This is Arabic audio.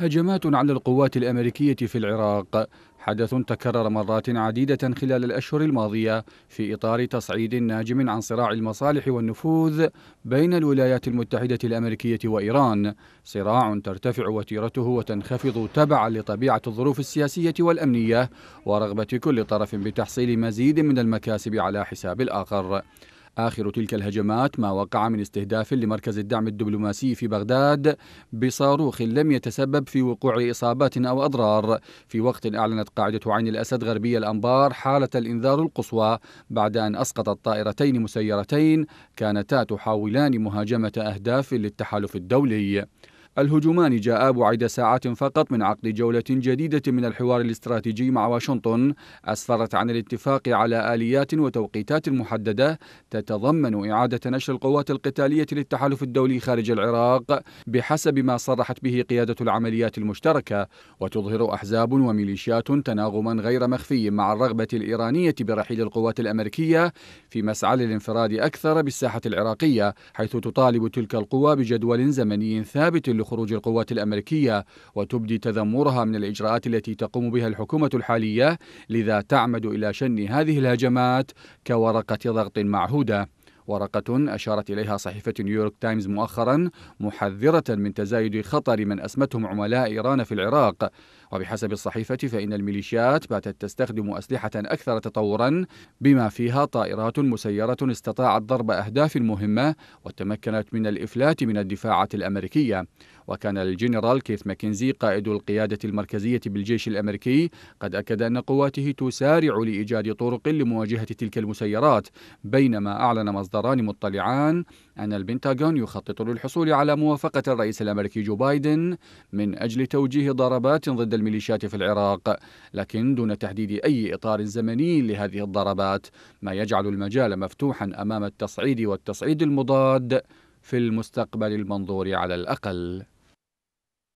هجمات على القوات الأمريكية في العراق حدث تكرر مرات عديدة خلال الأشهر الماضية في إطار تصعيد ناجم عن صراع المصالح والنفوذ بين الولايات المتحدة الأمريكية وإيران صراع ترتفع وتيرته وتنخفض تبعا لطبيعة الظروف السياسية والأمنية ورغبة كل طرف بتحصيل مزيد من المكاسب على حساب الآخر آخر تلك الهجمات ما وقع من استهداف لمركز الدعم الدبلوماسي في بغداد بصاروخ لم يتسبب في وقوع إصابات أو أضرار في وقت أعلنت قاعدة عين الأسد غربي الأنبار حالة الإنذار القصوى بعد أن أسقطت طائرتين مسيرتين كانتا تحاولان مهاجمة أهداف للتحالف الدولي الهجومان جاء بعد ساعات فقط من عقد جولة جديدة من الحوار الاستراتيجي مع واشنطن أسفرت عن الاتفاق على آليات وتوقيتات محددة تتضمن إعادة نشر القوات القتالية للتحالف الدولي خارج العراق بحسب ما صرحت به قيادة العمليات المشتركة وتظهر أحزاب وميليشيات تناغما غير مخفي مع الرغبة الإيرانية برحيل القوات الأمريكية في مسعى للانفراد أكثر بالساحة العراقية حيث تطالب تلك القوى بجدول زمني ثابت لخروج القوات الأمريكية وتبدي تذمرها من الإجراءات التي تقوم بها الحكومة الحالية لذا تعمد إلى شن هذه الهجمات كورقة ضغط معهودة ورقة أشارت إليها صحيفة نيويورك تايمز مؤخرا محذرة من تزايد خطر من أسمتهم عملاء إيران في العراق وبحسب الصحيفة فإن الميليشيات باتت تستخدم أسلحة أكثر تطورا بما فيها طائرات مسيرة استطاعت ضرب أهداف مهمة وتمكنت من الإفلات من الدفاعات الأمريكية وكان الجنرال كيث ماكنزي قائد القيادة المركزية بالجيش الأمريكي قد أكد أن قواته تسارع لإيجاد طرق لمواجهة تلك المسيرات بينما أعلن مصدر السلطران مطلعان أن البنتاغون يخطط للحصول على موافقة الرئيس الأمريكي جو بايدن من أجل توجيه ضربات ضد الميليشيات في العراق لكن دون تحديد أي إطار زمني لهذه الضربات ما يجعل المجال مفتوحا أمام التصعيد والتصعيد المضاد في المستقبل المنظور على الأقل